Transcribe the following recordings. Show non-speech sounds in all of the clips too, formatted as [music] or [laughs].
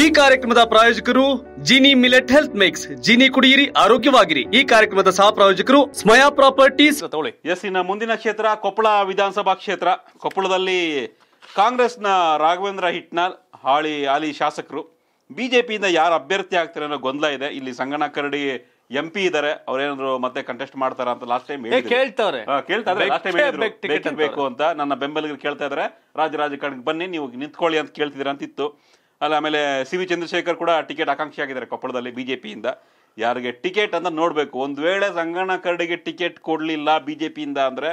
ಈ ಕಾರ್ಯಕ್ರಮದ ಪ್ರಾಯೋಜಕರು Jeeni millet health mix Jeeni ಕುಡಿಯಿರಿ ಆರೋಗ್ಯವಾಗಿರಿ ಈ ಕಾರ್ಯಕ್ರಮದ ಸಹ ಪ್ರಾಯೋಜಕರು ಸ್ಮಯಾ ಪ್ರಾಪರ್ಟೀಸ್ ತಗೊಳ್ಳಿ ಎಸ್ ಇನ್ನ ಮುಂದಿನ ಕ್ಷೇತ್ರ ಕೊಪ್ಪಳ ವಿಧಾನಸಭಾ ಕ್ಷೇತ್ರ ಕೊಪ್ಪಳದಲ್ಲಿ ಕಾಂಗ್ರೆಸ್ನ ರಾಘವೇಂದ್ರ ಹಿಟ್ನಾಲ್ ಹಾಳಿ ಹಾಲಿ ಶಾಸಕರು ಬಿಜೆಪಿಯಿಂದ ಯಾರು ಅಭ್ಯರ್ಥಿ ಆಗ್ತಾರೆ ಅನ್ನೋ ಗೊಂದಲ ಇದೆ ಇಲ್ಲಿ ಸಂಗಣ ಕರಡಿ ಎಂ ಪಿ ಇದಾರೆ ಅವ್ರೇನಾದ್ರು ಮತ್ತೆ ಕಂಟೆಸ್ಟ್ ಮಾಡ್ತಾರ ಅಂತ ಲಾಸ್ಟ್ ಟೈಮ್ ಕೇಳ್ತಾರೆ ಬೇಕು ಅಂತ ನನ್ನ ಬೆಂಬಲಿಗರು ಕೇಳ್ತಾ ಇದಾರೆ ರಾಜಕಾರಣಕ್ಕೆ ಬನ್ನಿ ನೀವು ನಿಂತ್ಕೊಳ್ಳಿ ಅಂತ ಕೇಳ್ತಿದ್ದೀರಾ ಅಂತಿತ್ತು ಅಲ್ಲ ಆಮೇಲೆ ಸಿ ವಿ ಚಂದ್ರಶೇಖರ್ ಕೂಡ ಟಿಕೆಟ್ ಆಕಾಂಕ್ಷಿ ಆಗಿದ್ದಾರೆ ಕೊಪ್ಪಳದಲ್ಲಿ ಬಿ ಜೆ ಪಿಯಿಂದ ಯಾರಿಗೆ ಟಿಕೆಟ್ ಅಂತ ನೋಡ್ಬೇಕು ಒಂದ್ ವೇಳೆ ಸಂಗಣ್ಣ ಕರಡಿಗೆ ಟಿಕೆಟ್ ಕೊಡ್ಲಿಲ್ಲ ಬಿಜೆಪಿಯಿಂದ ಅಂದ್ರೆ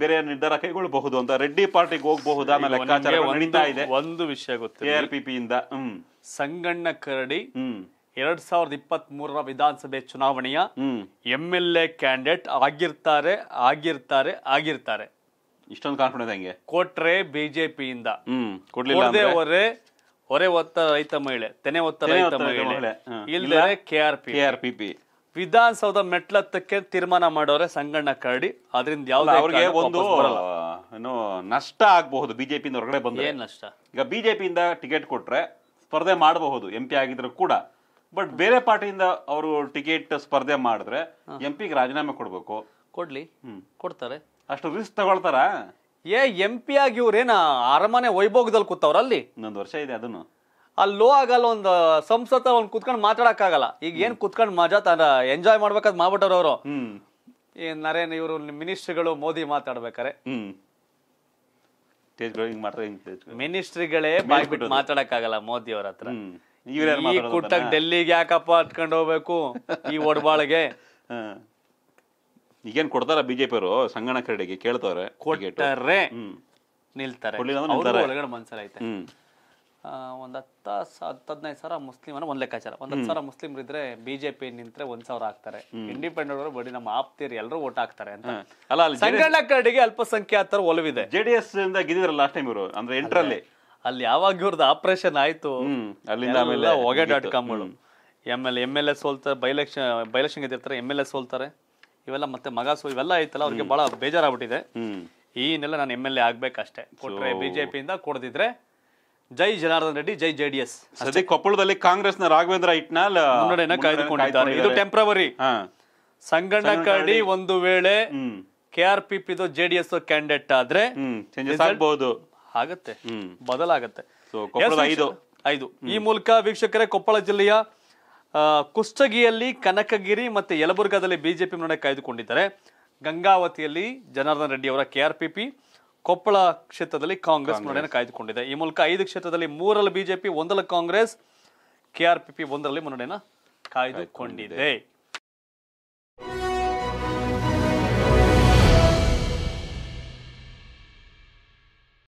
ಬೇರೆ ನಿರ್ಧಾರ ಕೈಗೊಳ್ಳಬಹುದು ಅಂತ ರೆಡ್ಡಿ ಪಾರ್ಟಿಗೆ ಹೋಗಬಹುದಾ ಅನ್ನೋ ಲೆಕ್ಕಾಚಾರ ಒಂದು ವಿಷಯ ಕೆ ಆರ್ ಪಿ ಪಿಯಿಂದ ಸಂಗಣ್ಣ ಕರಡಿ ಹ್ಮ್ ಎರಡ್ ಸಾವಿರದ ಇಪ್ಪತ್ತ್ ಮೂರರ ವಿಧಾನಸಭೆ ಚುನಾವಣೆಯ ಎಂ ಎಲ್ ಎ ಕ್ಯಾಂಡಿಡೇಟ್ ಆಗಿರ್ತಾರೆ ಆಗಿರ್ತಾರೆ ಆಗಿರ್ತಾರೆ ಇಷ್ಟೊಂದು ಕಾನ್ಫಿಡೆನ್ಸ್ ಹೆಂಗೆ ಕೊಟ್ರೆ ಬಿಜೆಪಿಯಿಂದ ಹ್ಮ್ ಕೊಡ್ಲಿಲ್ಲ ಹೊರೆ ಒತ್ತ ರೈತ ಮಹಿಳೆ ತೆನೆ ಒತ್ತ ರೈತ ಮಹಿಳೆ ಇಲ್ಲದೆ K R P R P P Vidhana Soudha ಮೆಟ್ಲತ್ತಕ್ಕೆ ತೀರ್ಮಾನ ಮಾಡೋರೆ ಸಂಗಣ್ಣ ಕರಡಿ ಅದರಿಂದ ಯಾವ್ದು ಒಂದು ಏನು ನಷ್ಟ ಆಗಬಹುದು ಇಂದ ಹೊರಗಡೆ ಬಂದ್ರೆ ಏನ್ ನಷ್ಟ ಈಗ ಬಿಜೆಪಿಯಿಂದ ಟಿಕೆಟ್ ಕೊಟ್ರೆ ಸ್ಪರ್ಧೆ ಮಾಡಬಹುದು ಎಂ ಪಿ ಆಗಿದ್ರು ಕೂಡ ಬಟ್ ಬೇರೆ ಪಾರ್ಟಿಯಿಂದ ಅವರು ಟಿಕೆಟ್ ಸ್ಪರ್ಧೆ ಮಾಡಿದ್ರೆ ಎಂ ಪಿಗೆ ರಾಜೀನಾಮೆ ಕೊಡ್ಬೇಕು ಕೊಡ್ಲಿ ಕೊಡ್ತಾರೆ ಅಷ್ಟು ರಿಸ್ಕ್ ತಗೊಳ್ತಾರ ಏ ಎಂ ಪಿ ಆಗಿ ಇವ್ರೇನ ಅರಮನೆ ವೈಭೋಗದಲ್ಲಿ ಕೂತವ್ರ ಅಲ್ಲಿ ಇನ್ನೊಂದು ವರ್ಷ ಇದೆ ಅದನ್ನು ಅಲ್ಲೋ ಆಗಲ್ಲ ಒಂದು ಸಂಸತ್ ಒಂದು ಕುತ್ಕೊಂಡು ಮಾತಾಡಕ್ಕಾಗಲ್ಲ ಈಗ ಏನ್ ಕುತ್ಕೊಂಡು ಮಜಾ ತರ ಎಂಜಾಯ್ ಮಾಡ್ಬೇಕಾದ್ ಮಾಡ್ಬಿಟ್ಟವ್ರ ಅವರು ಈ ನರೇನ್ ಇವರು ಮಿನಿಸ್ಟ್ರಿಗಳು ಮೋದಿ ಮಾತಾಡ್ಬೇಕಾರೆ ಮಿನಿಸ್ಟ್ರಿಗಳೇ ಬಾಯ್ಬಿಟ್ಟು ಮಾತಾಡಕ್ಕಾಗಲ್ಲ ಮೋದಿ ಅವ್ರ ಹತ್ರ ಈ ಕುಟ್ಟಕ್ ಡೆಲ್ಲಿಗೆ ಯಾಕಪ್ಪ ಹತ್ಕೊಂಡು ಹೋಗ್ಬೇಕು ಈ ಒಡಬಾಳಿಗೆ [laughs] ಈಗೇನು ಕೊಡ್ತಾರ ಅವರು ಸಂಗಣ ಕರಡಿಗೆ ಕೇಳ್ತವ್ರೆ ಕೊಟ್ಟಾರೆ ನಿಲ್ತಾರೆ ಒಳಗಡೆ ಮನ್ಸರ್ ಐತೆ ಒಂದ್ ಹತ್ತ ಹತ್ತದೈದು ಸಾವಿರ ಮುಸ್ಲಿಂ ಅಂದ್ರೆ ಒಂದ್ ಲೆಕ್ಕಾಚಾರ ಒಂದ್ ಹತ್ತು ಸಾವಿರ ಮುಸ್ಲಿಂ ಇದ್ರೆ ಬಿಜೆಪಿ ನಿಂತ್ರೆ ಒಂದ್ ಸಾವಿರ ಹಾಕ್ತಾರೆ ಇಂಡಿಪೆಂಡೆಂಟ್ ಅವರು ಬಡಿ ನಮ್ಮ ಆಪ್ತಿರ್ ಎಲ್ಲರೂ ಓಟ್ ಹಾಕ್ತಾರೆ ಅಂತ ಸಂಗಣ್ಣ ಕರಡಿಗೆ ಅಲ್ಪಸಂಖ್ಯಾತರ ಒಲವಿದೆ ಜೆಡಿಎಸ್ ಇಂದ ಗೆದ್ದಿದ್ರಲ್ಲ ಲಾಸ್ಟ್ ಟೈಮ್ ಇವರು ಅಂದ್ರೆ ಎಂಟ್ರಲ್ಲಿ ಅಲ್ಲಿ ಯಾವಾಗ ಇವ್ರದ್ದು ಆಪರೇಷನ್ ಆಯ್ತು ಅಲ್ಲಿಂದ ಆಮೇಲೆ dot M L M L A ಸೋಲ್ತಾರೆ ಬೈಲೆಕ್ಷನ್ ಬೈಲೆಕ್ಷನ್ ಗೆದ್ದಿರ್ತಾರೆ ಎಮ್ ಎಲ್ ಎ ಸೋಲ್ತಾರೆ ಇವೆಲ್ಲ ಮತ್ತೆ ಮಗಾಸು ಇವೆಲ್ಲ ಐತಲ್ಲ ಅವ್ರಿಗೆ ಬಹಳ ಬೇಜಾರಾಗ್ಬಿಟ್ಟಿದೆ ಈ ನೆಲ್ಲ ನಾನು ಎಮ್ ಎಲ್ ಎ ಆಗ್ಬೇಕಷ್ಟೇ ಕೊಟ್ರೆ ಬಿಜೆಪಿಯಿಂದ ಕೊಡದಿದ್ರೆ ಜೈ ಜನಾರ್ದನ್ ರೆಡ್ಡಿ ಜೈ ಜೆ ಡಿ ಎಸ್ ಅದೇ ಕೊಪ್ಪಳದಲ್ಲಿ ಕಾಂಗ್ರೆಸ್ನ ರಾಘವೇಂದ್ರ ಇಟ್ನಾಲ್ ಕಾಯ್ದುಕೊಂಡಿದ್ದಾರೆ ಇದು ಟೆಂಪ್ರವರಿ ಸಂಗಣ್ಣ ಕಡಿ ಒಂದು ವೇಳೆ K R P P J D S candidate ಆದ್ರೆ ಬದಲಾಗುತ್ತೆ ಆಗತ್ತೆ ಬದಲಾಗತ್ತೆ ಐದು ಐದು ಈ ಮೂಲಕ ವೀಕ್ಷಕರೇ ಕೊಪ್ಪಳ ಜಿಲ್ಲೆಯ ಕುಷ್ಟಗಿಯಲ್ಲಿ ಕನಕಗಿರಿ ಮತ್ತು ಯಲಬುರ್ಗಾದಲ್ಲಿ ಬಿಜೆಪಿ ಮುನ್ನಡೆ ಕಾಯ್ದುಕೊಂಡಿದ್ದಾರೆ ಗಂಗಾವತಿಯಲ್ಲಿ ಜನಾರ್ದನ್ ರೆಡ್ಡಿ ಅವರ ಕೆಆರ್ಪಿಪಿ ಕೊಪ್ಪಳ ಕ್ಷೇತ್ರದಲ್ಲಿ ಕಾಂಗ್ರೆಸ್ ಮುನ್ನಡೆಯನ್ನು ಕಾಯ್ದುಕೊಂಡಿದೆ ಈ ಮೂಲಕ ಐದು ಕ್ಷೇತ್ರದಲ್ಲಿ ಮೂರಲ್ಲಿ ಬಿಜೆಪಿ ಒಂದರಲ್ಲಿ Congress K R P P ಒಂದರಲ್ಲಿ ಮುನ್ನಡೆಯನ್ನು ಕಾಯ್ದುಕೊಂಡಿದೆ